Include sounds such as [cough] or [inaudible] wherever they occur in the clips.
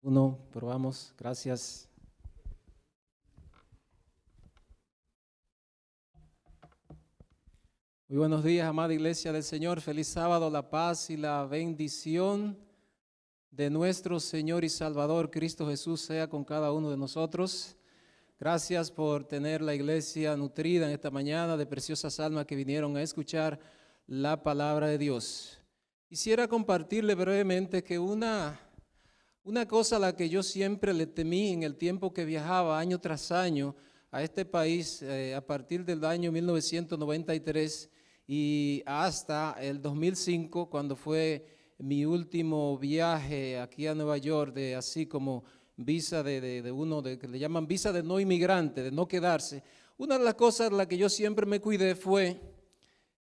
Uno, probamos. Gracias. Muy buenos días, amada iglesia del Señor. Feliz sábado, la paz y la bendición de nuestro Señor y Salvador Cristo Jesús sea con cada uno de nosotros. Gracias por tener la iglesia nutrida en esta mañana de preciosas almas que vinieron a escuchar la palabra de Dios. Quisiera compartirle brevemente que una una cosa a la que yo siempre le temí en el tiempo que viajaba año tras año a este país eh, a partir del año 1993 y hasta el 2005, cuando fue mi último viaje aquí a Nueva York, de así como visa de, uno de, que le llaman visa de no inmigrante, de no quedarse. Una de las cosas a la que yo siempre me cuidé fue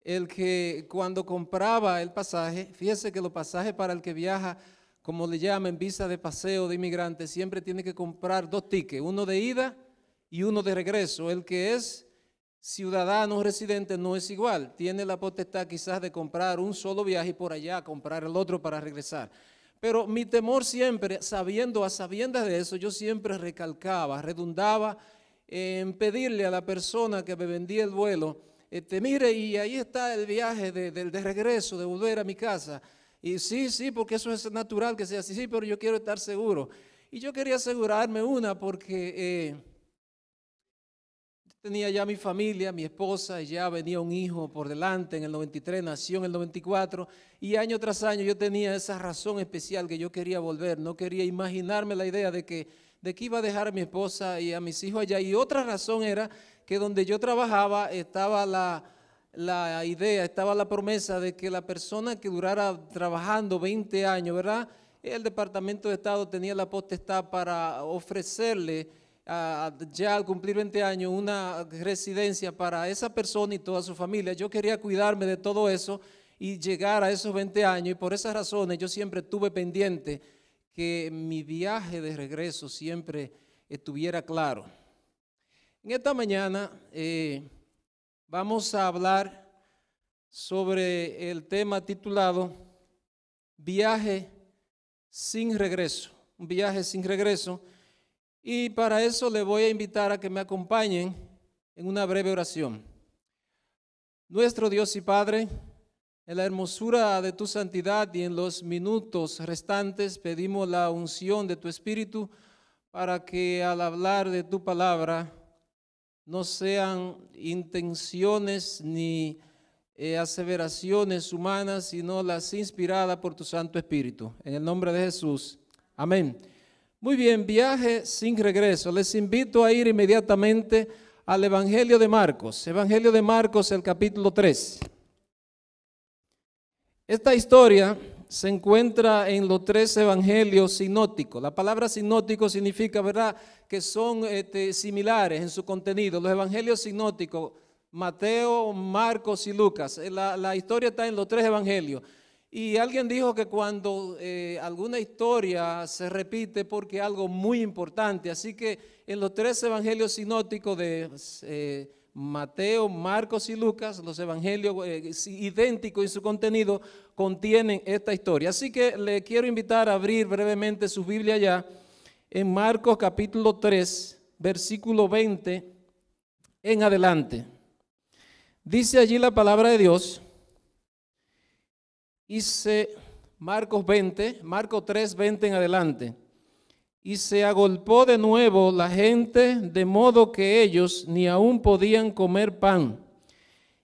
el que cuando compraba el pasaje, fíjese que los pasajes para el que viaja como le llaman, visa de paseo de inmigrante, siempre tiene que comprar dos tickets, uno de ida y uno de regreso. El que es ciudadano residente no es igual, tiene la potestad quizás de comprar un solo viaje y por allá comprar el otro para regresar. Pero mi temor siempre, sabiendo a sabiendas de eso, yo siempre recalcaba, redundaba en pedirle a la persona que me vendía el vuelo, este, mire, y ahí está el viaje del de regreso, de volver a mi casa y sí, sí, porque eso es natural que sea así, sí, pero yo quiero estar seguro. Y yo quería asegurarme una porque eh, tenía ya mi familia, mi esposa, y ya venía un hijo por delante en el 93, nació en el 94, y año tras año yo tenía esa razón especial que yo quería volver, no quería imaginarme la idea de que, de que iba a dejar a mi esposa y a mis hijos allá. Y otra razón era que donde yo trabajaba estaba la la idea, estaba la promesa de que la persona que durara trabajando 20 años, ¿verdad? El Departamento de Estado tenía la potestad para ofrecerle ah, ya al cumplir 20 años una residencia para esa persona y toda su familia. Yo quería cuidarme de todo eso y llegar a esos 20 años y por esas razones yo siempre tuve pendiente que mi viaje de regreso siempre estuviera claro. En esta mañana... Eh, vamos a hablar sobre el tema titulado Viaje sin regreso, un viaje sin regreso. Y para eso le voy a invitar a que me acompañen en una breve oración. Nuestro Dios y Padre, en la hermosura de tu santidad y en los minutos restantes pedimos la unción de tu Espíritu para que al hablar de tu palabra no sean intenciones ni eh, aseveraciones humanas, sino las inspiradas por tu Santo Espíritu. En el nombre de Jesús. Amén. Muy bien, viaje sin regreso. Les invito a ir inmediatamente al Evangelio de Marcos. Evangelio de Marcos, el capítulo 3. Esta historia se encuentra en los tres evangelios sinóticos. La palabra sinótico significa, ¿verdad?, que son este, similares en su contenido. Los evangelios sinóticos, Mateo, Marcos y Lucas. Eh, la, historia está en los tres evangelios. Y alguien dijo que cuando eh, alguna historia se repite porque algo muy importante. Así que en los tres evangelios sinóticos de eh, Mateo, Marcos y Lucas, los evangelios idénticos en su contenido, contienen esta historia. Así que le quiero invitar a abrir brevemente su Biblia ya en Marcos capítulo 3, versículo 20 en adelante. Dice allí la palabra de Dios. Hice Marcos 20, Marcos 3, 20 en adelante. Y se agolpó de nuevo la gente, de modo que ellos ni aún podían comer pan.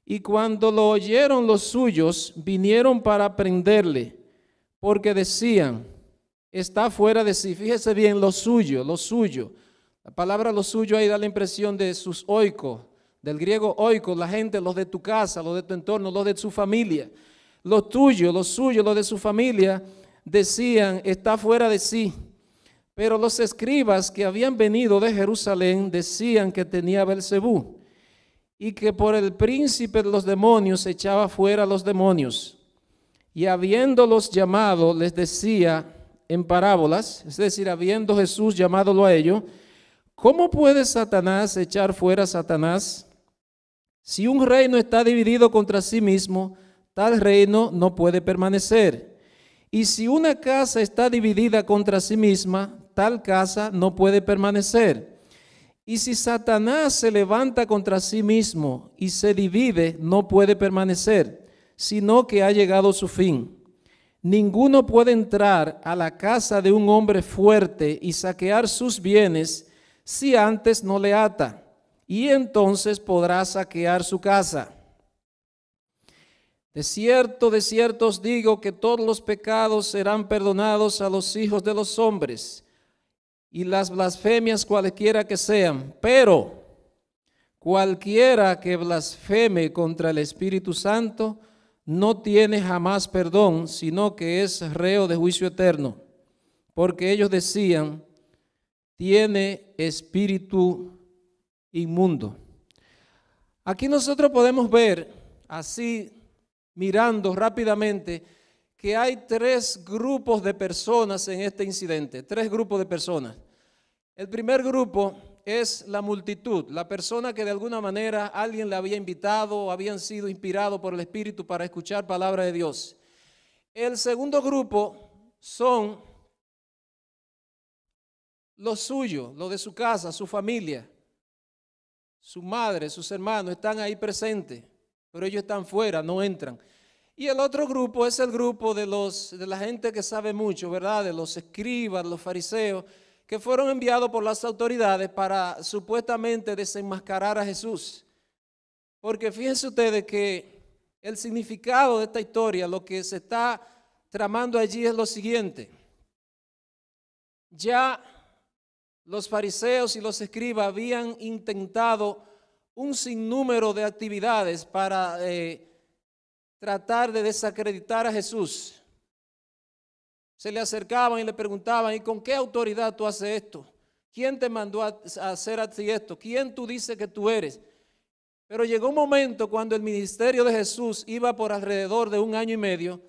Y cuando lo oyeron los suyos, vinieron para prenderle, porque decían, está fuera de sí. Fíjese bien, lo suyo, lo suyo. La palabra lo suyo ahí da la impresión de sus oikos, del griego oico, la gente, los de tu casa, los de tu entorno, los de su familia. Lo tuyos los suyos, los de su familia, decían, está fuera de sí. Pero los escribas que habían venido de Jerusalén decían que tenía Belcebú y que por el príncipe de los demonios echaba fuera a los demonios. Y habiéndolos llamado, les decía en parábolas, es decir, habiendo Jesús llamado a ellos, ¿cómo puede Satanás echar fuera a Satanás? Si un reino está dividido contra sí mismo, tal reino no puede permanecer. Y si una casa está dividida contra sí misma, tal casa no puede permanecer. Y si Satanás se levanta contra sí mismo y se divide, no puede permanecer, sino que ha llegado su fin. Ninguno puede entrar a la casa de un hombre fuerte y saquear sus bienes si antes no le ata, y entonces podrá saquear su casa. De cierto, de cierto os digo que todos los pecados serán perdonados a los hijos de los hombres y las blasfemias cualquiera que sean, pero cualquiera que blasfeme contra el Espíritu Santo no tiene jamás perdón, sino que es reo de juicio eterno, porque ellos decían, tiene espíritu inmundo. Aquí nosotros podemos ver, así mirando rápidamente, que hay tres grupos de personas en este incidente, tres grupos de personas. El primer grupo es la multitud, la persona que de alguna manera alguien le había invitado o habían sido inspirado por el Espíritu para escuchar palabra de Dios. El segundo grupo son los suyos, los de su casa, su familia, su madre, sus hermanos, están ahí presentes, pero ellos están fuera, no entran. Y el otro grupo es el grupo de, los, de la gente que sabe mucho, ¿verdad? De los escribas, los fariseos, que fueron enviados por las autoridades para supuestamente desenmascarar a Jesús. Porque fíjense ustedes que el significado de esta historia, lo que se está tramando allí es lo siguiente. Ya los fariseos y los escribas habían intentado un sinnúmero de actividades para eh, tratar de desacreditar a Jesús. Se le acercaban y le preguntaban, ¿y con qué autoridad tú haces esto? ¿Quién te mandó a hacer así esto? ¿Quién tú dices que tú eres? Pero llegó un momento cuando el ministerio de Jesús iba por alrededor de un año y medio,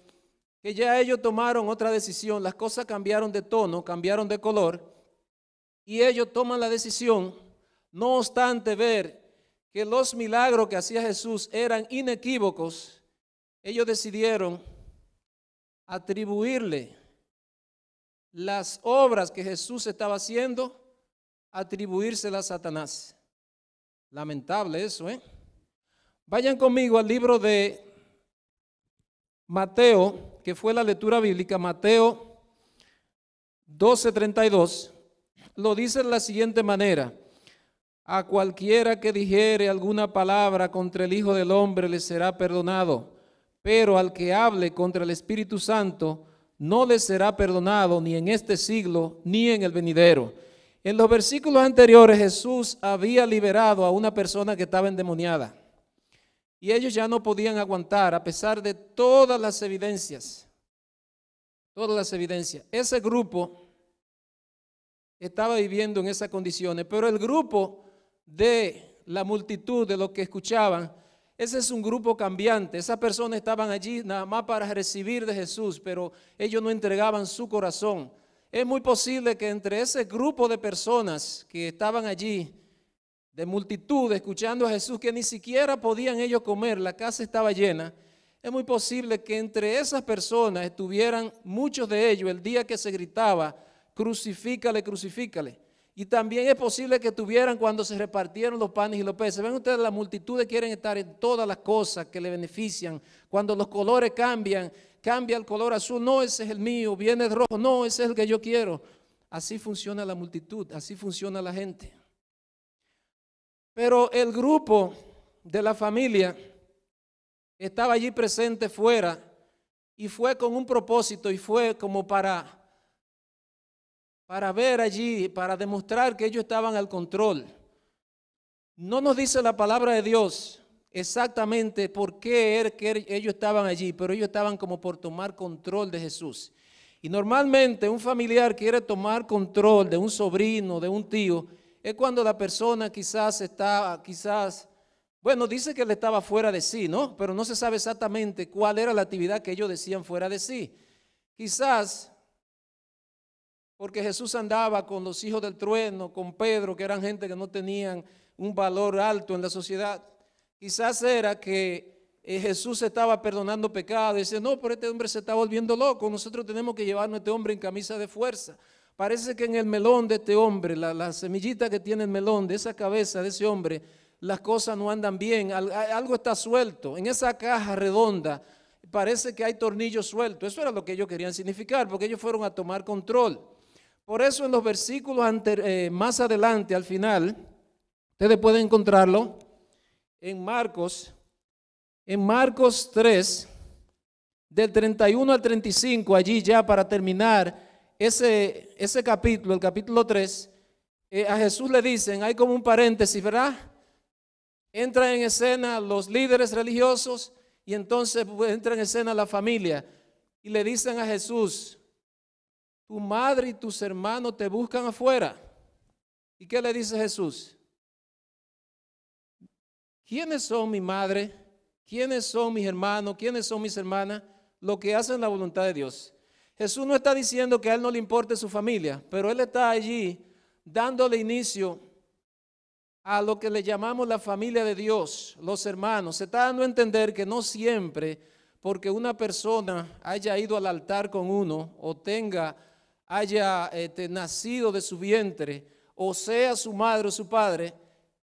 que ya ellos tomaron otra decisión, las cosas cambiaron de tono, cambiaron de color, y ellos toman la decisión, no obstante ver que los milagros que hacía Jesús eran inequívocos, ellos decidieron atribuirle las obras que Jesús estaba haciendo, atribuírselas a Satanás. Lamentable eso, ¿eh? Vayan conmigo al libro de Mateo, que fue la lectura bíblica, Mateo 12:32, lo dice de la siguiente manera. A cualquiera que dijere alguna palabra contra el Hijo del Hombre le será perdonado pero al que hable contra el Espíritu Santo no le será perdonado ni en este siglo ni en el venidero. En los versículos anteriores Jesús había liberado a una persona que estaba endemoniada y ellos ya no podían aguantar a pesar de todas las evidencias, todas las evidencias. Ese grupo estaba viviendo en esas condiciones, pero el grupo de la multitud de los que escuchaban ese es un grupo cambiante. Esas personas estaban allí nada más para recibir de Jesús, pero ellos no entregaban su corazón. Es muy posible que entre ese grupo de personas que estaban allí, de multitud, escuchando a Jesús, que ni siquiera podían ellos comer, la casa estaba llena, es muy posible que entre esas personas estuvieran muchos de ellos el día que se gritaba, crucifícale, crucifícale. Y también es posible que tuvieran cuando se repartieron los panes y los peces. Ven ustedes, las multitudes quieren estar en todas las cosas que le benefician. Cuando los colores cambian, cambia el color azul, no, ese es el mío, viene el rojo, no, ese es el que yo quiero. Así funciona la multitud, así funciona la gente. Pero el grupo de la familia estaba allí presente fuera y fue con un propósito y fue como para para ver allí, para demostrar que ellos estaban al control. No nos dice la palabra de Dios exactamente por qué er, er, ellos estaban allí, pero ellos estaban como por tomar control de Jesús. Y normalmente un familiar quiere tomar control de un sobrino, de un tío, es cuando la persona quizás está, quizás, bueno, dice que él estaba fuera de sí, ¿no? Pero no se sabe exactamente cuál era la actividad que ellos decían fuera de sí. Quizás porque Jesús andaba con los hijos del trueno, con Pedro, que eran gente que no tenían un valor alto en la sociedad. Quizás era que eh, Jesús estaba perdonando pecados. Dice, no, pero este hombre se está volviendo loco. Nosotros tenemos que llevarnos a este hombre en camisa de fuerza. Parece que en el melón de este hombre, la, la semillita que tiene el melón, de esa cabeza de ese hombre, las cosas no andan bien. Algo está suelto. En esa caja redonda parece que hay tornillos sueltos. Eso era lo que ellos querían significar, porque ellos fueron a tomar control. Por eso en los versículos eh, más adelante, al final, ustedes pueden encontrarlo en Marcos, en Marcos 3, del 31 al 35, allí ya para terminar ese, ese capítulo, el capítulo 3, eh, a Jesús le dicen, hay como un paréntesis, ¿verdad? Entran en escena los líderes religiosos y entonces pues, entra en escena la familia y le dicen a Jesús, tu madre y tus hermanos te buscan afuera. ¿Y qué le dice Jesús? ¿Quiénes son mi madre? ¿Quiénes son mis hermanos? ¿Quiénes son mis hermanas? Lo que hacen la voluntad de Dios. Jesús no está diciendo que a él no le importe su familia, pero él está allí dándole inicio a lo que le llamamos la familia de Dios, los hermanos. Se está dando a entender que no siempre porque una persona haya ido al altar con uno o tenga haya este, nacido de su vientre, o sea su madre o su padre,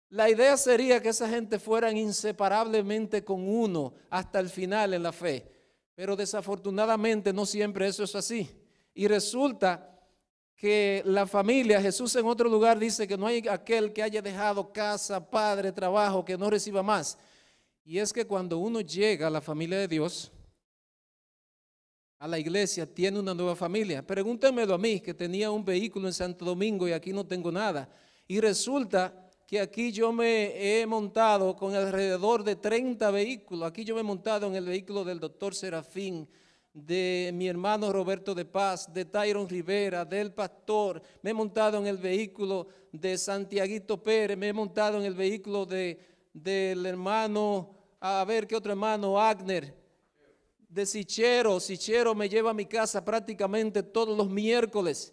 la idea sería que esa gente fueran inseparablemente con uno hasta el final en la fe. Pero desafortunadamente no siempre eso es así. Y resulta que la familia, Jesús en otro lugar dice que no hay aquel que haya dejado casa, padre, trabajo, que no reciba más. Y es que cuando uno llega a la familia de Dios, a la iglesia, tiene una nueva familia. pregúntemelo a mí, que tenía un vehículo en Santo Domingo y aquí no tengo nada. Y resulta que aquí yo me he montado con alrededor de 30 vehículos. Aquí yo me he montado en el vehículo del doctor Serafín, de mi hermano Roberto de Paz, de Tyron Rivera, del pastor. Me he montado en el vehículo de Santiaguito Pérez, me he montado en el vehículo de, del hermano, a ver qué otro hermano, Agner de Sichero. Sichero me lleva a mi casa prácticamente todos los miércoles.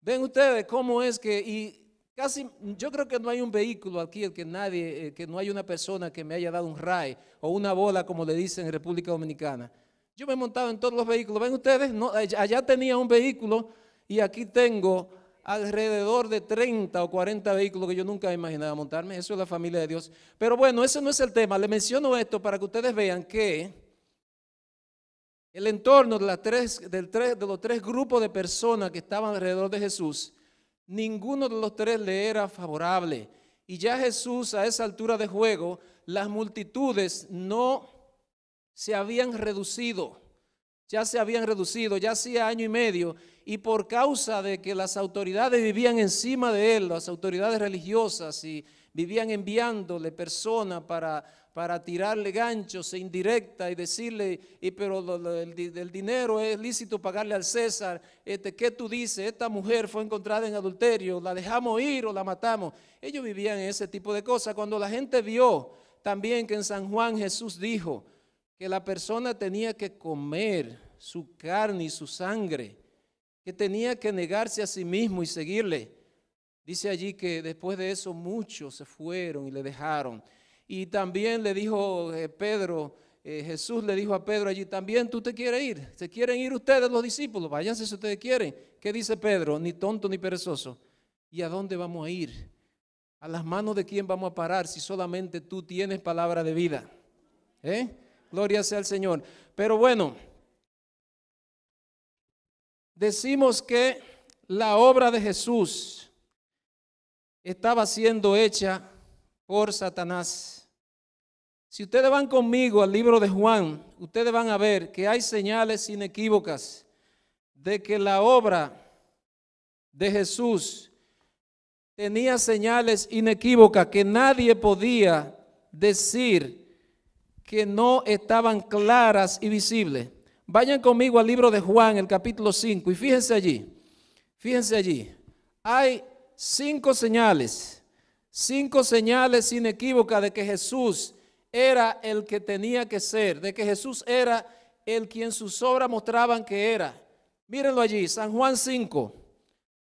Ven ustedes cómo es que, y casi, yo creo que no hay un vehículo aquí, el que nadie, eh, que no hay una persona que me haya dado un ray o una bola, como le dicen en República Dominicana. Yo me he montado en todos los vehículos. Ven ustedes, no, allá tenía un vehículo y aquí tengo alrededor de 30 o 40 vehículos que yo nunca imaginaba montarme. Eso es la familia de Dios. Pero bueno, ese no es el tema. Le menciono esto para que ustedes vean que el entorno de, tres, de los tres grupos de personas que estaban alrededor de Jesús, ninguno de los tres le era favorable. Y ya Jesús a esa altura de juego, las multitudes no se habían reducido, ya se habían reducido, ya hacía año y medio, y por causa de que las autoridades vivían encima de él, las autoridades religiosas, y vivían enviándole personas para para tirarle ganchos e indirecta y decirle, y, pero el, dinero es lícito pagarle al César, este, ¿qué tú dices? Esta mujer fue encontrada en adulterio, la dejamos ir o la matamos. Ellos vivían ese tipo de cosas. Cuando la gente vio también que en San Juan Jesús dijo que la persona tenía que comer su carne y su sangre, que tenía que negarse a sí mismo y seguirle. Dice allí que después de eso muchos se fueron y le dejaron. Y también le dijo eh, Pedro, eh, Jesús le dijo a Pedro allí, también tú te quieres ir, se quieren ir ustedes los discípulos, váyanse si ustedes quieren. ¿Qué dice Pedro? Ni tonto ni perezoso. ¿Y a dónde vamos a ir? ¿A las manos de quién vamos a parar si solamente tú tienes palabra de vida? ¿Eh? Gloria sea al Señor. Pero bueno, decimos que la obra de Jesús estaba siendo hecha por Satanás. Si ustedes van conmigo al libro de Juan, ustedes van a ver que hay señales inequívocas de que la obra de Jesús tenía señales inequívocas que nadie podía decir que no estaban claras y visibles. Vayan conmigo al libro de Juan, el capítulo 5, y fíjense allí, fíjense allí, hay cinco señales, cinco señales inequívocas de que Jesús era el que tenía que ser, de que Jesús era el quien sus obras mostraban que era. Mírenlo allí, San Juan 5.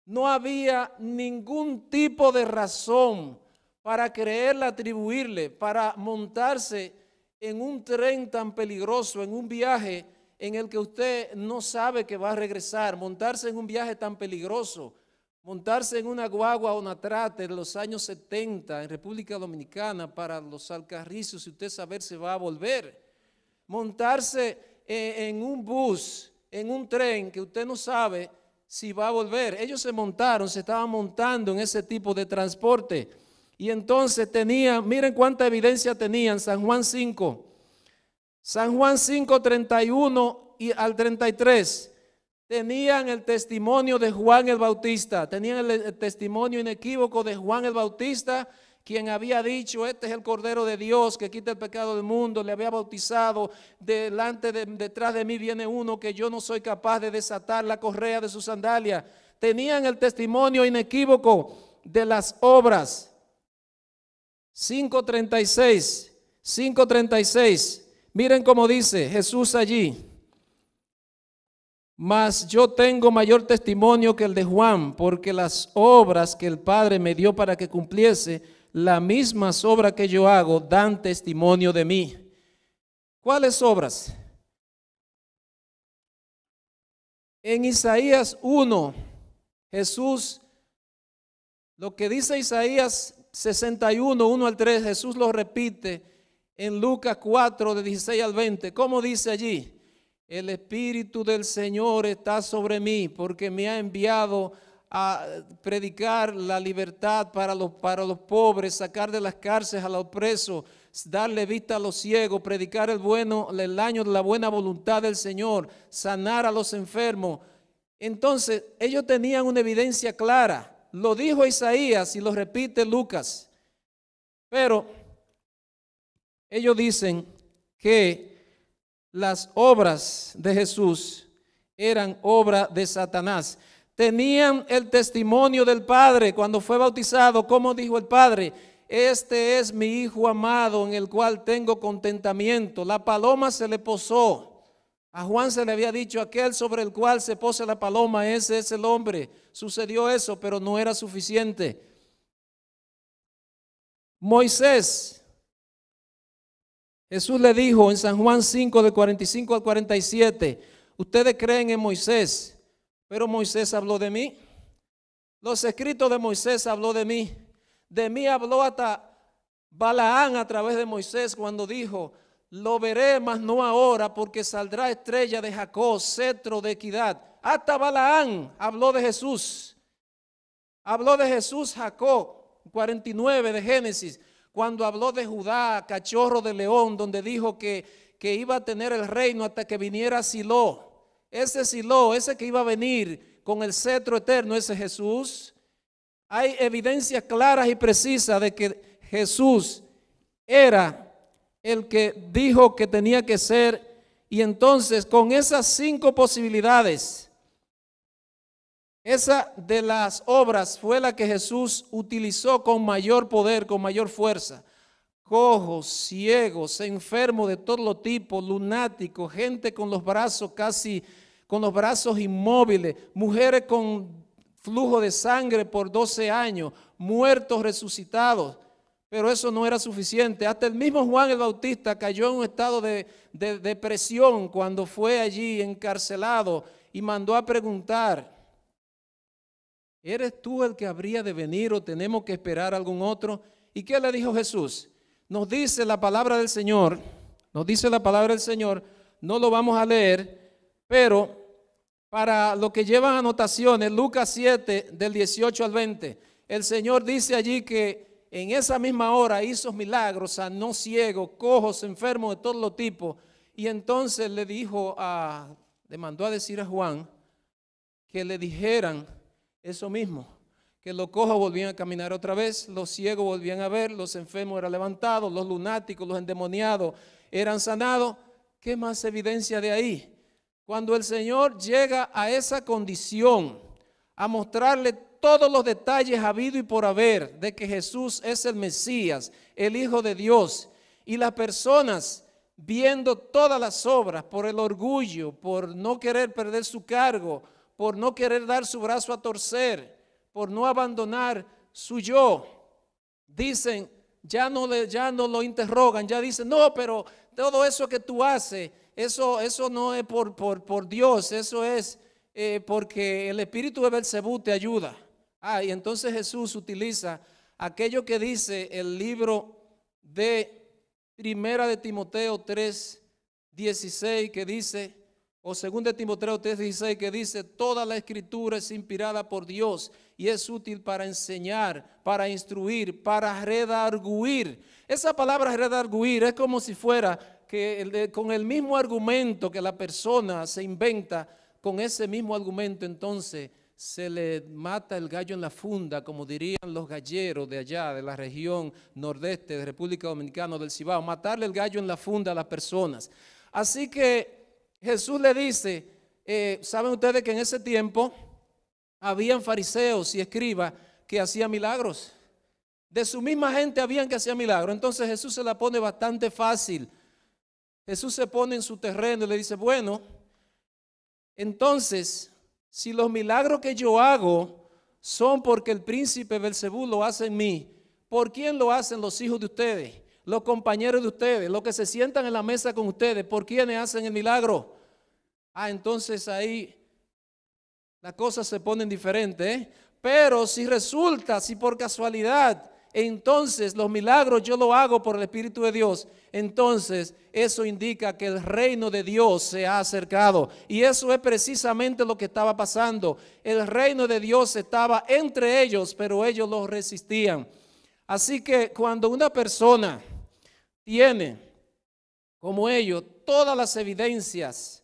No había ningún tipo de razón para creerle, atribuirle, para montarse en un tren tan peligroso, en un viaje en el que usted no sabe que va a regresar, montarse en un viaje tan peligroso, montarse en una guagua o una trate en los años 70 en República Dominicana para los alcarrizos, si usted saber si va a volver. Montarse eh, en un bus, en un tren que usted no sabe si va a volver. Ellos se montaron, se estaban montando en ese tipo de transporte. Y entonces tenían, miren cuánta evidencia tenían, San Juan 5, San Juan 5, 31 y al 33. Tenían el testimonio de Juan el Bautista, tenían el, testimonio inequívoco de Juan el Bautista, quien había dicho, este es el Cordero de Dios que quita el pecado del mundo, le había bautizado, delante, de, detrás de mí viene uno que yo no soy capaz de desatar la correa de su sandalia. Tenían el testimonio inequívoco de las obras. 5.36, 5.36. Miren cómo dice Jesús allí. Mas yo tengo mayor testimonio que el de Juan, porque las obras que el Padre me dio para que cumpliese, las mismas obras que yo hago dan testimonio de mí. ¿Cuáles obras? En Isaías 1, Jesús, lo que dice Isaías 61, 1 al 3, Jesús lo repite en Lucas 4, de 16 al 20. ¿Cómo dice allí? El Espíritu del Señor está sobre mí porque me ha enviado a predicar la libertad para los, los pobres, sacar de las cárceles a los presos, darle vista a los ciegos, predicar el, bueno, el año de la buena voluntad del Señor, sanar a los enfermos. Entonces, ellos tenían una evidencia clara. Lo dijo Isaías y lo repite Lucas. Pero ellos dicen que las obras de Jesús eran obra de Satanás. Tenían el testimonio del Padre cuando fue bautizado, como dijo el Padre, este es mi Hijo amado en el cual tengo contentamiento. La paloma se le posó. A Juan se le había dicho, aquel sobre el cual se posa la paloma, ese es el hombre. Sucedió eso, pero no era suficiente. Moisés Jesús le dijo en San Juan 5 de 45 al 47, ustedes creen en Moisés, pero Moisés habló de mí. Los escritos de Moisés habló de mí. De mí habló hasta Balaán a través de Moisés cuando dijo, lo veré, mas no ahora, porque saldrá estrella de Jacob, cetro de equidad. Hasta Balaán habló de Jesús. Habló de Jesús Jacob, 49 de Génesis cuando habló de Judá, cachorro de león, donde dijo que, iba a tener el reino hasta que viniera Silo. Ese Silo, ese que iba a venir con el cetro eterno, ese Jesús. Hay evidencias claras y precisas de que Jesús era el que dijo que tenía que ser. Y entonces, con esas cinco posibilidades, esa de las obras fue la que Jesús utilizó con mayor poder, con mayor fuerza. Cojos, ciegos, enfermos de todo tipo, lunáticos, gente con los brazos casi, con los brazos inmóviles, mujeres con flujo de sangre por 12 años, muertos resucitados. Pero eso no era suficiente. Hasta el mismo Juan el Bautista cayó en un estado de, de depresión cuando fue allí encarcelado y mandó a preguntar ¿Eres tú el que habría de venir o tenemos que esperar a algún otro? ¿Y qué le dijo Jesús? Nos dice la palabra del Señor, nos dice la palabra del Señor, no lo vamos a leer, pero para lo que llevan anotaciones, Lucas 7, del 18 al 20, el Señor dice allí que en esa misma hora hizo milagros, sanó ciegos, cojos, enfermos de todos los tipos, y entonces le dijo a, le mandó a decir a Juan que le dijeran, eso mismo. Que los cojos volvían a caminar otra vez, los ciegos volvían a ver, los enfermos eran levantados, los lunáticos, los endemoniados eran sanados. ¿Qué más evidencia de ahí? Cuando el Señor llega a esa condición, a mostrarle todos los detalles habido y por haber de que Jesús es el Mesías, el Hijo de Dios, y las personas viendo todas las obras por el orgullo, por no querer perder su cargo, por no querer dar su brazo a torcer, por no abandonar su yo. Dicen, ya no, le, ya no lo interrogan, ya dicen, no, pero todo eso que tú haces, eso, eso no es por, por, Dios, eso es eh, porque el espíritu de Belcebú te ayuda. Ah, y entonces Jesús utiliza aquello que dice el libro de Primera de Timoteo 3, 16, que dice, o de Timoteo 3:16 que dice, toda la escritura es inspirada por Dios y es útil para enseñar, para instruir, para redarguir. Esa palabra redarguir es como si fuera que con el mismo argumento que la persona se inventa, con ese mismo argumento entonces se le mata el gallo en la funda, como dirían los galleros de allá, de la región nordeste de República Dominicana, del Cibao, matarle el gallo en la funda a las personas. Así que Jesús le dice, eh, saben ustedes que en ese tiempo habían fariseos y escribas que hacían milagros. De su misma gente habían que hacían milagros. Entonces Jesús se la pone bastante fácil. Jesús se pone en su terreno y le dice, bueno, entonces, si los milagros que yo hago son porque el príncipe Belcebú lo hace en mí, ¿por quién lo hacen los hijos de ustedes, los compañeros de ustedes, los que se sientan en la mesa con ustedes? ¿Por quiénes hacen el milagro? ah, entonces ahí las cosas se ponen diferentes. ¿eh? Pero si resulta, si por casualidad, entonces los milagros yo lo hago por el Espíritu de Dios, entonces eso indica que el reino de Dios se ha acercado. Y eso es precisamente lo que estaba pasando. El reino de Dios estaba entre ellos, pero ellos los resistían. Así que cuando una persona tiene, como ellos, todas las evidencias,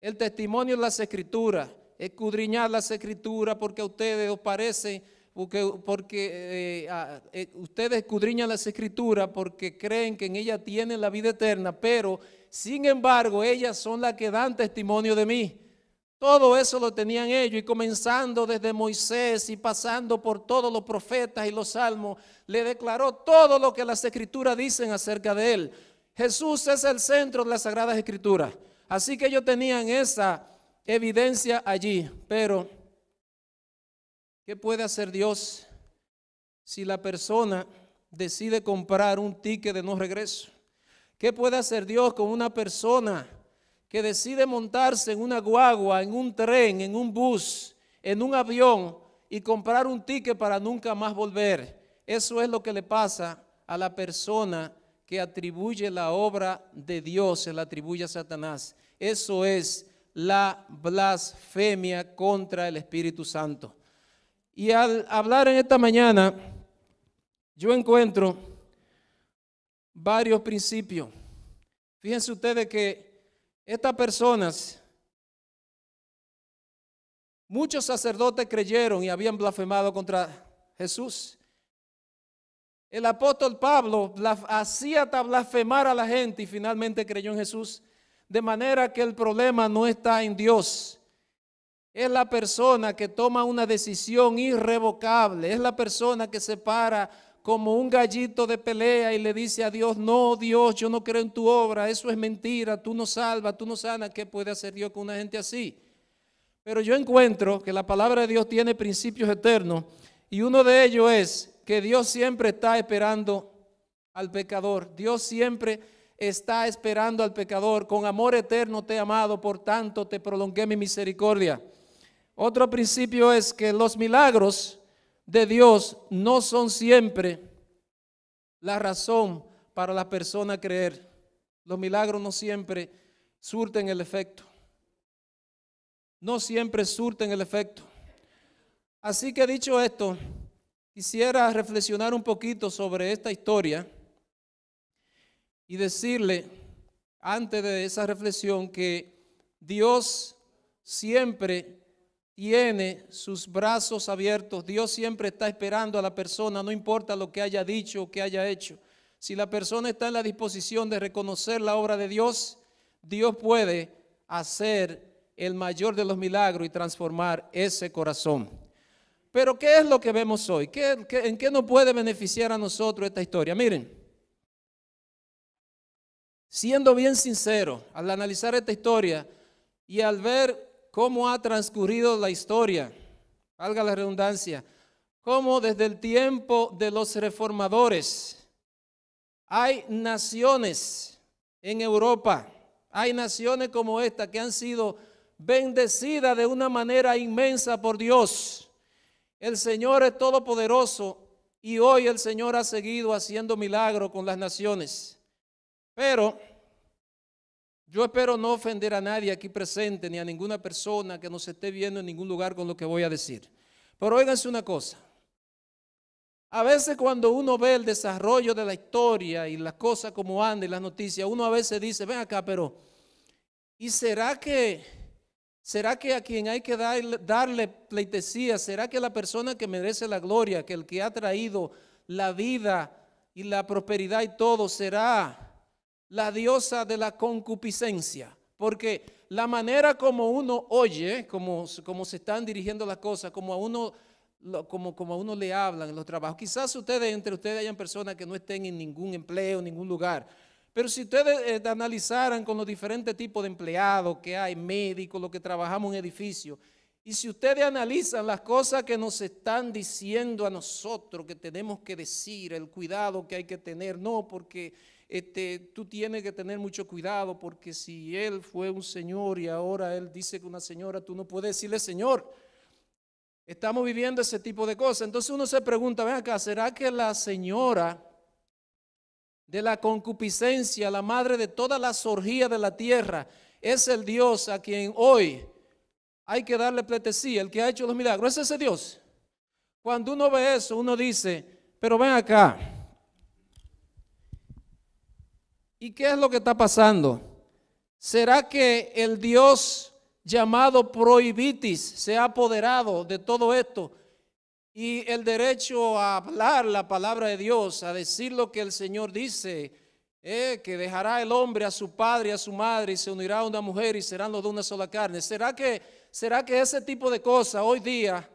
el testimonio en las escrituras, escudriñar las escrituras porque a ustedes os parece, porque, eh, eh, ustedes escudriñan las escrituras porque creen que en ellas tienen la vida eterna, pero sin embargo ellas son las que dan testimonio de mí. Todo eso lo tenían ellos y comenzando desde Moisés y pasando por todos los profetas y los salmos, le declaró todo lo que las escrituras dicen acerca de él. Jesús es el centro de las sagradas escrituras. Así que ellos tenían esa evidencia allí. Pero, ¿qué puede hacer Dios si la persona decide comprar un ticket de no regreso? ¿Qué puede hacer Dios con una persona que decide montarse en una guagua, en un tren, en un bus, en un avión y comprar un ticket para nunca más volver? Eso es lo que le pasa a la persona que atribuye la obra de Dios, se la atribuye a Satanás. Eso es la blasfemia contra el Espíritu Santo. Y al hablar en esta mañana, yo encuentro varios principios. Fíjense ustedes que estas personas, muchos sacerdotes creyeron y habían blasfemado contra Jesús. El apóstol Pablo hacía blasfemar a la gente y finalmente creyó en Jesús. De manera que el problema no está en Dios. Es la persona que toma una decisión irrevocable. Es la persona que se para como un gallito de pelea y le dice a Dios, no, Dios, yo no creo en tu obra, eso es mentira, tú no salvas, tú no sanas, ¿qué puede hacer Dios con una gente así? Pero yo encuentro que la palabra de Dios tiene principios eternos y uno de ellos es que Dios siempre está esperando al pecador. Dios siempre está esperando al pecador. Con amor eterno te he amado, por tanto te prolongué mi misericordia. Otro principio es que los milagros de Dios no son siempre la razón para la persona creer. Los milagros no siempre surten el efecto. No siempre surten el efecto. Así que dicho esto, Quisiera reflexionar un poquito sobre esta historia y decirle, antes de esa reflexión, que Dios siempre tiene sus brazos abiertos, Dios siempre está esperando a la persona, no importa lo que haya dicho o que haya hecho. Si la persona está en la disposición de reconocer la obra de Dios, Dios puede hacer el mayor de los milagros y transformar ese corazón. Pero ¿qué es lo que vemos hoy? ¿Qué, en qué nos puede beneficiar a nosotros esta historia? Miren, siendo bien sincero, al analizar esta historia y al ver cómo ha transcurrido la historia, valga la redundancia, cómo desde el tiempo de los reformadores hay naciones en Europa, hay naciones como esta que han sido bendecidas de una manera inmensa por Dios el Señor es todopoderoso y hoy el Señor ha seguido haciendo milagro con las naciones. Pero yo espero no ofender a nadie aquí presente ni a ninguna persona que nos esté viendo en ningún lugar con lo que voy a decir. Pero óiganse una cosa. A veces cuando uno ve el desarrollo de la historia y las cosas como andan y las noticias, uno a veces dice, ven acá, pero ¿y será que ¿Será que a quien hay que darle pleitesía, será que la persona que merece la gloria, que el que ha traído la vida y la prosperidad y todo, será la diosa de la concupiscencia? Porque la manera como uno oye, como, se están dirigiendo las cosas, como a uno... Como, a uno le hablan en los trabajos. Quizás ustedes, entre ustedes, hayan personas que no estén en ningún empleo, en ningún lugar, pero si ustedes eh, analizaran con los diferentes tipos de empleados que hay, médicos, los que trabajamos en edificios, y si ustedes analizan las cosas que nos están diciendo a nosotros que tenemos que decir, el cuidado que hay que tener, no, porque este, tú tienes que tener mucho cuidado, porque si él fue un señor y ahora él dice que una señora, tú no puedes decirle señor. Estamos viviendo ese tipo de cosas. Entonces uno se pregunta, ven acá, ¿será que la señora de la concupiscencia, la madre de toda la sorgía de la tierra. Es el Dios a quien hoy hay que darle pletesía, el que ha hecho los milagros. Es ese Dios. Cuando uno ve eso, uno dice, pero ven acá. ¿Y qué es lo que está pasando? ¿Será que el Dios llamado prohibitis se ha apoderado de todo esto? y el derecho a hablar la palabra de Dios, a decir lo que el Señor dice, eh, que dejará el hombre a su padre y a su madre y se unirá a una mujer y serán los de una sola carne. ¿Será que, será que ese tipo de cosas hoy día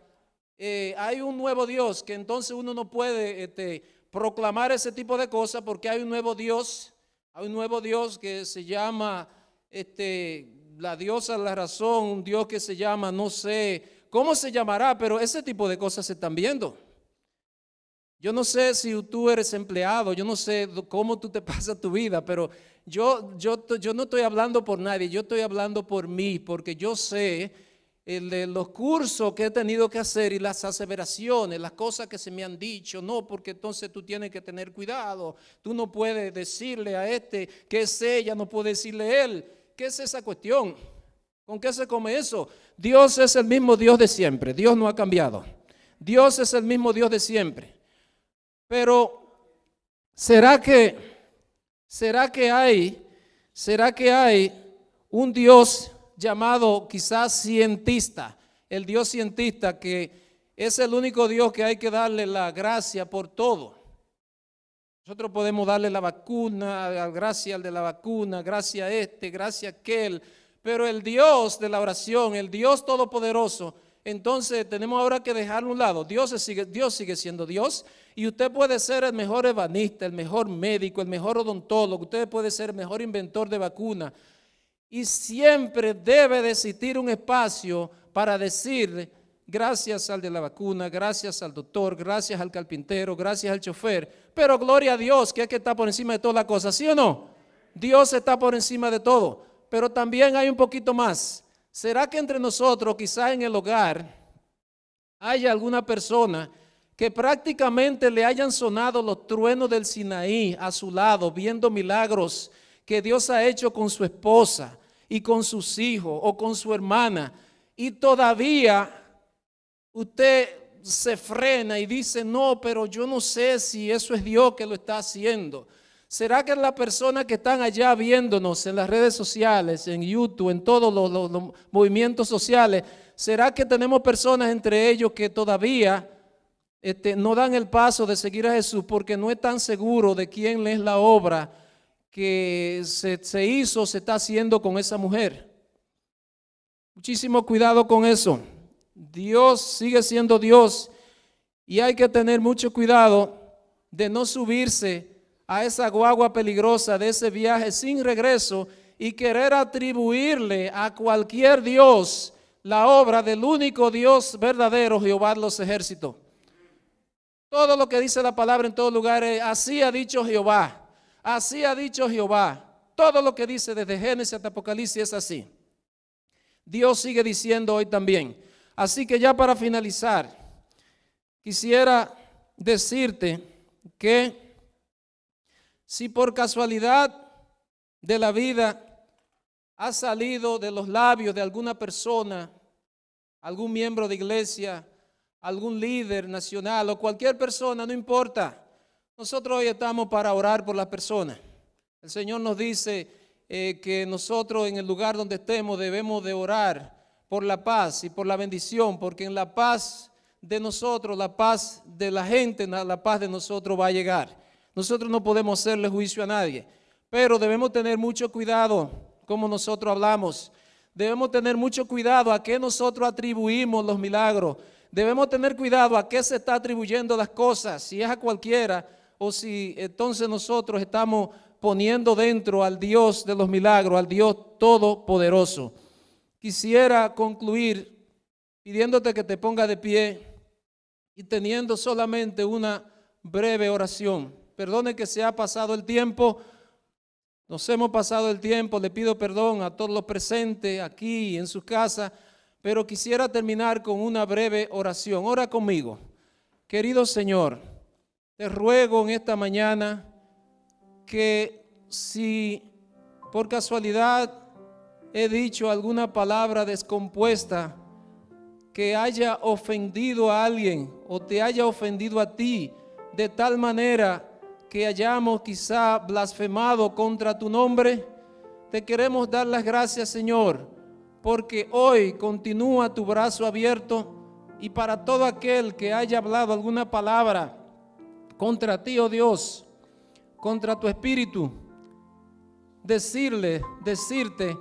eh, hay un nuevo Dios que entonces uno no puede este, proclamar ese tipo de cosas porque hay un nuevo Dios, hay un nuevo Dios que se llama este, la diosa de la razón, un Dios que se llama, no sé, cómo se llamará, pero ese tipo de cosas se están viendo. Yo no sé si tú eres empleado, yo no sé cómo tú te [laughs] pasas tu vida, pero yo, yo, yo no estoy hablando por nadie, yo estoy hablando por mí, porque yo sé los cursos que he tenido que hacer y las aseveraciones, las cosas que se me han dicho, no, porque entonces tú tienes que tener cuidado, tú no puedes decirle a este que es ella, no puedes decirle él, ¿qué es esa cuestión? ¿Con qué se come eso? Dios es el mismo Dios de siempre. Dios no ha cambiado. Dios es el mismo Dios de siempre. Pero, ¿será que, será que hay, será que hay un Dios llamado quizás cientista? El Dios cientista que es el único Dios que hay que darle la gracia por todo. Nosotros podemos darle la vacuna, gracias al de la vacuna, gracias a este, gracias a aquel pero el Dios de la oración, el Dios todopoderoso, entonces tenemos ahora que dejarlo a un lado. Dios sigue, Dios sigue siendo Dios y usted puede ser el mejor ebanista, el mejor médico, el mejor odontólogo, usted puede ser el mejor inventor de vacuna. Y siempre debe de existir un espacio para decir gracias al de la vacuna, gracias al doctor, gracias al carpintero, gracias al chofer. Pero gloria a Dios, que es que está por encima de todas las cosa, ¿sí o no? Dios está por encima de todo pero también hay un poquito más. ¿Será que entre nosotros, quizá en el hogar, haya alguna persona que prácticamente le hayan sonado los truenos del Sinaí a su lado, viendo milagros que Dios ha hecho con su esposa y con sus hijos o con su hermana, y todavía usted se frena y dice, no, pero yo no sé si eso es Dios que lo está haciendo? ¿Será que las personas que están allá viéndonos en las redes sociales, en YouTube, en todos los, movimientos sociales, será que tenemos personas entre ellos que todavía este, no dan el paso de seguir a Jesús porque no están seguro de quién es la obra que se, se hizo, se está haciendo con esa mujer? Muchísimo cuidado con eso. Dios sigue siendo Dios y hay que tener mucho cuidado de no subirse a esa guagua peligrosa de ese viaje sin regreso y querer atribuirle a cualquier Dios la obra del único Dios verdadero, Jehová de los ejércitos. Todo lo que dice la palabra en todos lugares, así ha dicho Jehová, así ha dicho Jehová. Todo lo que dice desde Génesis hasta Apocalipsis es así. Dios sigue diciendo hoy también. Así que ya para finalizar, quisiera decirte que si por casualidad de la vida ha salido de los labios de alguna persona, algún miembro de iglesia, algún líder nacional o cualquier persona, no importa, nosotros hoy estamos para orar por las personas. El Señor nos dice eh, que nosotros en el lugar donde estemos debemos de orar por la paz y por la bendición, porque en la paz de nosotros, la paz de la gente, la paz de nosotros va a llegar. Nosotros no podemos hacerle juicio a nadie, pero debemos tener mucho cuidado como nosotros hablamos. Debemos tener mucho cuidado a qué nosotros atribuimos los milagros. Debemos tener cuidado a qué se está atribuyendo las cosas, si es a cualquiera o si entonces nosotros estamos poniendo dentro al Dios de los milagros, al Dios todopoderoso. Quisiera concluir pidiéndote que te ponga de pie y teniendo solamente una breve oración perdone que se ha pasado el tiempo. Nos hemos pasado el tiempo, le pido perdón a todos los presentes aquí en sus casas, pero quisiera terminar con una breve oración. Ora conmigo. Querido Señor, te ruego en esta mañana que si por casualidad he dicho alguna palabra descompuesta que haya ofendido a alguien o te haya ofendido a ti de tal manera que hayamos quizá blasfemado contra tu nombre, te queremos dar las gracias, Señor, porque hoy continúa tu brazo abierto y para todo aquel que haya hablado alguna palabra contra ti, oh Dios, contra tu espíritu, decirle, decirte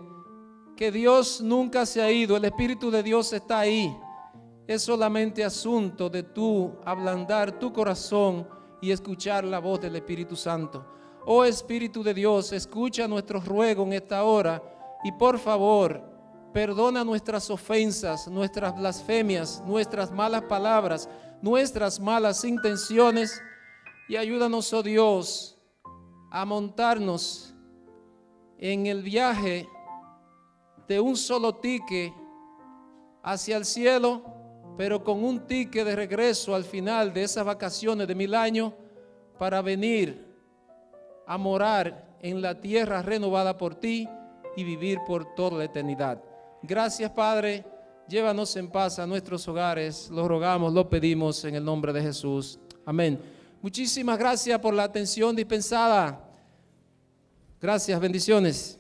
que Dios nunca se ha ido, el Espíritu de Dios está ahí. Es solamente asunto de tú ablandar tu corazón y escuchar la voz del Espíritu Santo. Oh Espíritu de Dios, escucha nuestro ruego en esta hora y por favor, perdona nuestras ofensas, nuestras blasfemias, nuestras malas palabras, nuestras malas intenciones y ayúdanos, oh Dios, a montarnos en el viaje de un solo tique hacia el cielo pero con un ticket de regreso al final de esas vacaciones de mil años para venir a morar en la tierra renovada por ti y vivir por toda la eternidad. Gracias Padre, llévanos en paz a nuestros hogares, lo rogamos, lo pedimos en el nombre de Jesús. Amén. Muchísimas gracias por la atención dispensada. Gracias, bendiciones.